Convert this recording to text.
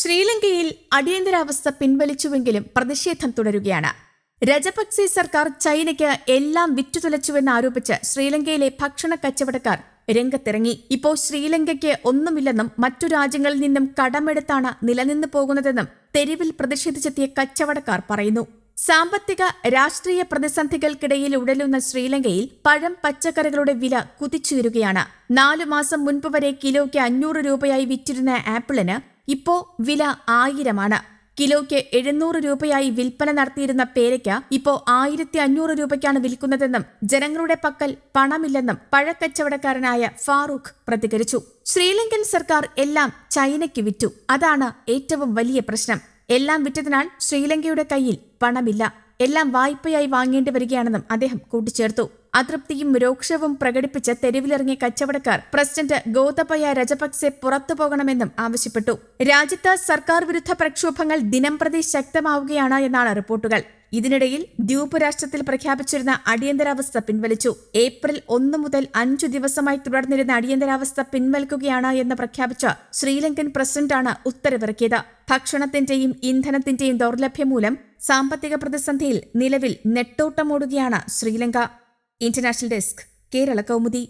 ശ്രീലങ്കയിൽ അടിയന്തരാവസ്ഥ പിൻവലിച്ചുവെങ്കിലും പ്രതിഷേധം തുടരുകയാണ് രജപക്സെ സർക്കാർ ചൈനയ്ക്ക് എല്ലാം വിറ്റുതുലച്ചുവെന്ന് ആരോപിച്ച് ശ്രീലങ്കയിലെ ഭക്ഷണ കച്ചവടക്കാർ രംഗത്തിറങ്ങി ഇപ്പോൾ ശ്രീലങ്കയ്ക്ക് ഒന്നുമില്ലെന്നും മറ്റു രാജ്യങ്ങളിൽ നിന്നും കടമെടുത്താണ് നിലനിന്ന് പോകുന്നതെന്നും തെരുവിൽ പ്രതിഷേധിച്ചെത്തിയ കച്ചവടക്കാർ പറയുന്നു സാമ്പത്തിക രാഷ്ട്രീയ പ്രതിസന്ധികൾക്കിടയിൽ ഉടലുന്ന ശ്രീലങ്കയിൽ പഴം പച്ചക്കറികളുടെ വില കുതിച്ചുയരുകയാണ് നാലു മാസം മുൻപ് വരെ കിലോയ്ക്ക് അഞ്ഞൂറ് രൂപയായി വിറ്റിരുന്ന ആപ്പിളിന് ഇപ്പോ വില ആയിരമാണ് കിലോയ്ക്ക് എഴുന്നൂറ് രൂപയായി വിൽപ്പന നടത്തിയിരുന്ന പേരയ്ക്ക ഇപ്പോ ആയിരത്തി അഞ്ഞൂറ് രൂപയ്ക്കാണ് വിൽക്കുന്നതെന്നും ജനങ്ങളുടെ പക്കൽ പണമില്ലെന്നും പഴക്കച്ചവടക്കാരനായ ഫാറൂഖ് പ്രതികരിച്ചു ശ്രീലങ്കൻ സർക്കാർ എല്ലാം ചൈനയ്ക്ക് വിറ്റു അതാണ് ഏറ്റവും വലിയ പ്രശ്നം എല്ലാം വിറ്റതിനാൽ ശ്രീലങ്കയുടെ കയ്യിൽ പണമില്ല എല്ലാം വായ്പയായി വാങ്ങേണ്ടി വരികയാണെന്നും അദ്ദേഹം കൂട്ടിച്ചേർത്തു അതൃപ്തിയും രോക്ഷവും പ്രകടിപ്പിച്ച് തെരുവിലിറങ്ങിയ കച്ചവടക്കാർ പ്രസിഡന്റ് ഗോതബയ രജപക്സെ പുറത്തു പോകണമെന്നും ആവശ്യപ്പെട്ടു രാജ്യത്ത് സർക്കാർ വിരുദ്ധ പ്രക്ഷോഭങ്ങൾ ദിനംപ്രതി ശക്തമാവുകയാണ് എന്നാണ് റിപ്പോർട്ടുകൾ ഇതിനിടയിൽ ദ്വീപ് രാഷ്ട്രത്തിൽ പ്രഖ്യാപിച്ചിരുന്ന അടിയന്തരാവസ്ഥ പിൻവലിച്ചു ഏപ്രിൽ ഒന്ന് മുതൽ അഞ്ചു ദിവസമായി തുടർന്നിരുന്ന അടിയന്തരാവസ്ഥ പിൻവലിക്കുകയാണ് എന്ന് പ്രഖ്യാപിച്ച ശ്രീലങ്കൻ പ്രസിഡന്റാണ് ഉത്തരവിറക്കിയത് ഭക്ഷണത്തിന്റെയും ഇന്ധനത്തിന്റെയും ദൌർലഭ്യം മൂലം സാമ്പത്തിക പ്രതിസന്ധിയിൽ നിലവിൽ നെട്ടോട്ടമോടുകയാണ് ശ്രീലങ്ക ഇന്റർനാഷണൽ ഡെസ്ക് കേരള കൗമുദി